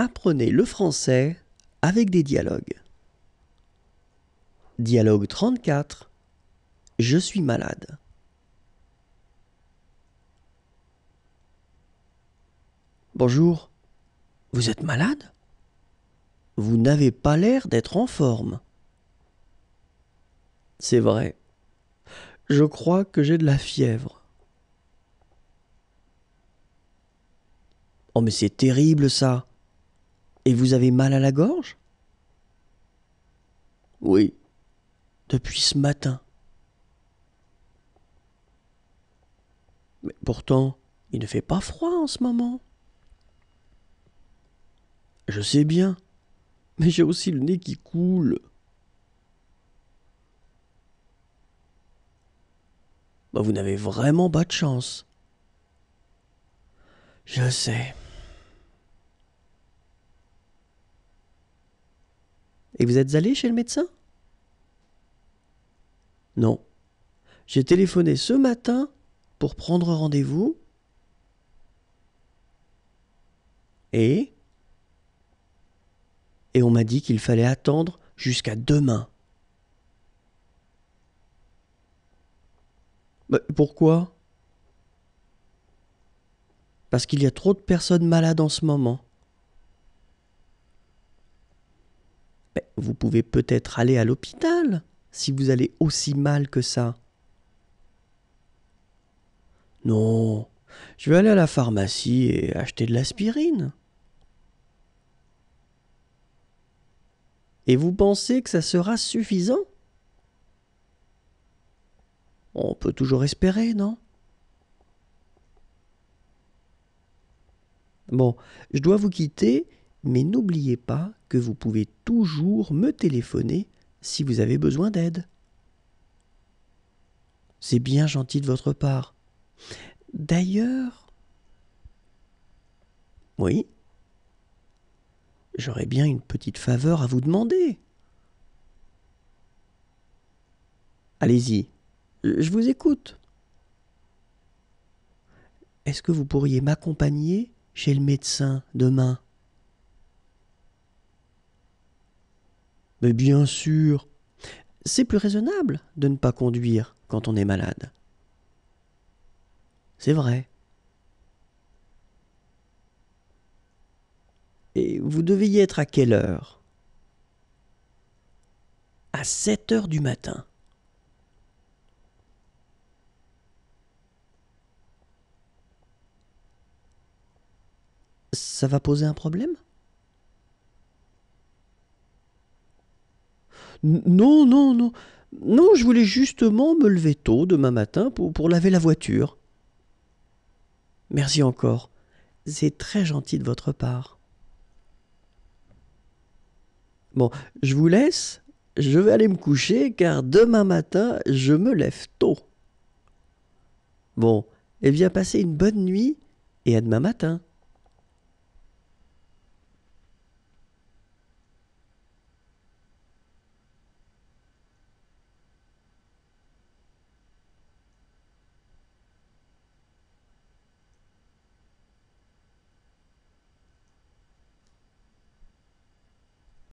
Apprenez le français avec des dialogues. Dialogue 34. Je suis malade. Bonjour. Vous êtes malade Vous n'avez pas l'air d'être en forme. C'est vrai. Je crois que j'ai de la fièvre. Oh mais c'est terrible ça. Et vous avez mal à la gorge Oui, depuis ce matin. Mais pourtant, il ne fait pas froid en ce moment. Je sais bien, mais j'ai aussi le nez qui coule. Bah, vous n'avez vraiment pas de chance. Je sais. Et vous êtes allé chez le médecin Non. J'ai téléphoné ce matin pour prendre rendez-vous. Et Et on m'a dit qu'il fallait attendre jusqu'à demain. Bah, pourquoi Parce qu'il y a trop de personnes malades en ce moment. vous pouvez peut-être aller à l'hôpital si vous allez aussi mal que ça. Non, je vais aller à la pharmacie et acheter de l'aspirine. Et vous pensez que ça sera suffisant On peut toujours espérer, non Bon, je dois vous quitter, mais n'oubliez pas que vous pouvez toujours me téléphoner si vous avez besoin d'aide. C'est bien gentil de votre part. D'ailleurs... Oui. J'aurais bien une petite faveur à vous demander. Allez-y, je vous écoute. Est-ce que vous pourriez m'accompagner chez le médecin demain Mais bien sûr. C'est plus raisonnable de ne pas conduire quand on est malade. C'est vrai. Et vous devez y être à quelle heure À 7 heures du matin. Ça va poser un problème Non, non, non. Non, je voulais justement me lever tôt demain matin pour, pour laver la voiture. Merci encore. C'est très gentil de votre part. Bon, je vous laisse. Je vais aller me coucher car demain matin, je me lève tôt. Bon, elle eh bien, passer une bonne nuit et à demain matin.